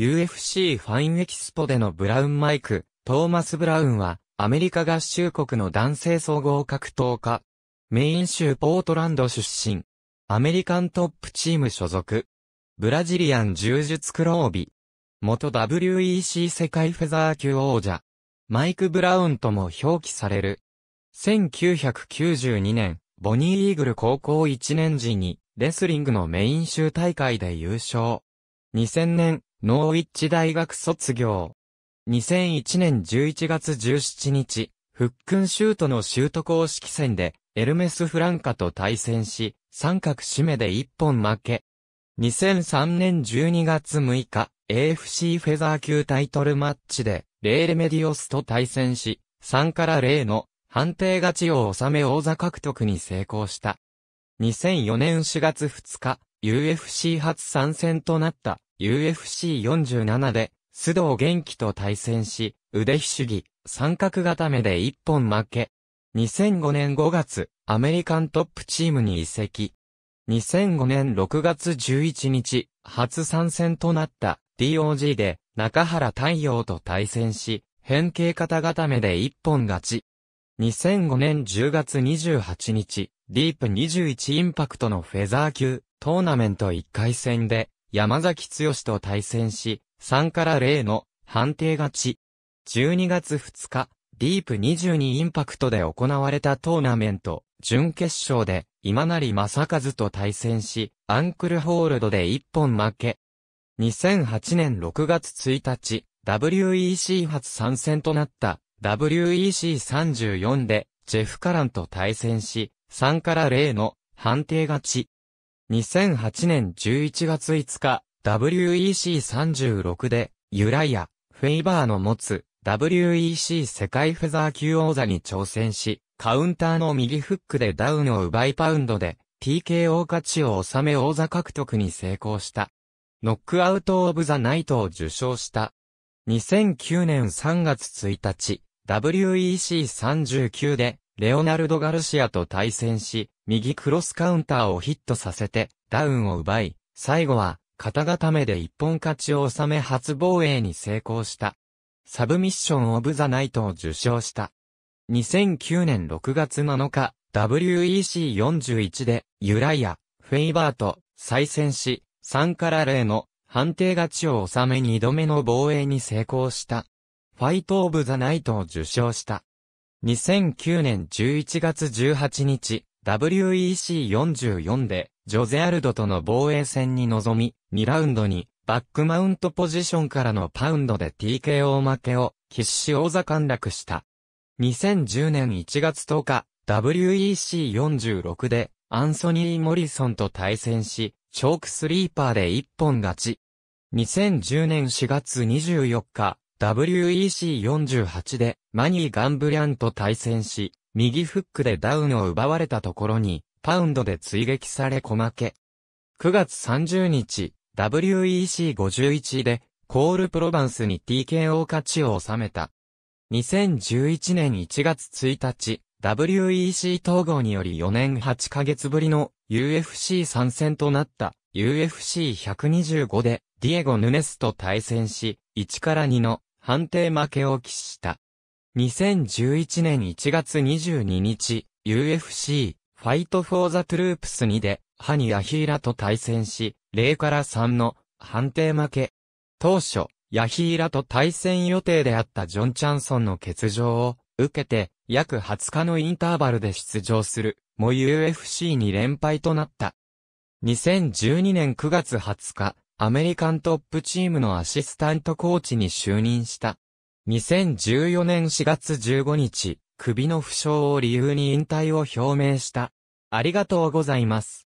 UFC ファインエキスポでのブラウンマイク、トーマス・ブラウンは、アメリカ合衆国の男性総合格闘家。メイン州ポートランド出身。アメリカントップチーム所属。ブラジリアン柔術黒帯。元 WEC 世界フェザー級王者。マイク・ブラウンとも表記される。1992年、ボニー・イーグル高校1年時に、レスリングのメイン州大会で優勝。2000年、ノーウィッチ大学卒業。2001年11月17日、フックンシュートのシュート公式戦で、エルメス・フランカと対戦し、三角締めで一本負け。2003年12月6日、AFC フェザー級タイトルマッチで、レーレメディオスと対戦し、3から0の判定勝ちを収め王座獲得に成功した。2004年4月2日、UFC 初参戦となった UFC47 で、須藤元気と対戦し、腕ひしぎ、三角固めで一本負け。2005年5月、アメリカントップチームに移籍。2005年6月11日、初参戦となった DOG で中原太陽と対戦し、変形型固めで一本勝ち。2005年10月28日、ディープ21インパクトのフェザー級トーナメント1回戦で山崎剛と対戦し、3から0の判定勝ち。12月2日、ディープ22インパクトで行われたトーナメント、準決勝で、今成正和と対戦し、アンクルホールドで1本負け。2008年6月1日、WEC 初参戦となった WEC34 で、ジェフ・カランと対戦し、3から0の判定勝ち。2008年11月5日、WEC36 で、ユライア、フェイバーの持つ、WEC 世界フェザー級王座に挑戦し、カウンターの右フックでダウンを奪いパウンドで、TKO 価値を収め王座獲得に成功した。ノックアウト・オブ・ザ・ナイトを受賞した。2009年3月1日、WEC39 で、レオナルド・ガルシアと対戦し、右クロスカウンターをヒットさせて、ダウンを奪い、最後は、肩固めで一本勝ちを収め初防衛に成功した。サブミッション・オブ・ザ・ナイトを受賞した。2009年6月7日、WEC41 で、ユライア、フェイバーと再戦し、3から0の判定勝ちを収め2度目の防衛に成功した。ファイト・オブ・ザ・ナイトを受賞した。2009年11月18日、WEC44 で、ジョゼアルドとの防衛戦に臨み、2ラウンドに、バックマウントポジションからのパウンドで TKO 負けを、喫死王座陥落した。2010年1月10日、WEC46 で、アンソニー・モリソンと対戦し、チョークスリーパーで一本勝ち。2010年4月24日、WEC48 でマニー・ガンブリャンと対戦し、右フックでダウンを奪われたところに、パウンドで追撃され小負け。9月30日、WEC51 で、コール・プロバンスに TKO 勝ちを収めた。2011年1月1日、WEC 統合により4年8ヶ月ぶりの UFC 参戦となった UFC125 でディエゴ・ヌネスと対戦し、1から2の判定負けを喫した。2011年1月22日、UFC、ファイトフォーザトゥループス2で、ハニヤヒーラと対戦し、0から3の判定負け。当初、ヤヒーラと対戦予定であったジョン・チャンソンの欠場を受けて、約20日のインターバルで出場する、も UFC に連敗となった。2012年9月20日、アメリカントップチームのアシスタントコーチに就任した。2014年4月15日、首の負傷を理由に引退を表明した。ありがとうございます。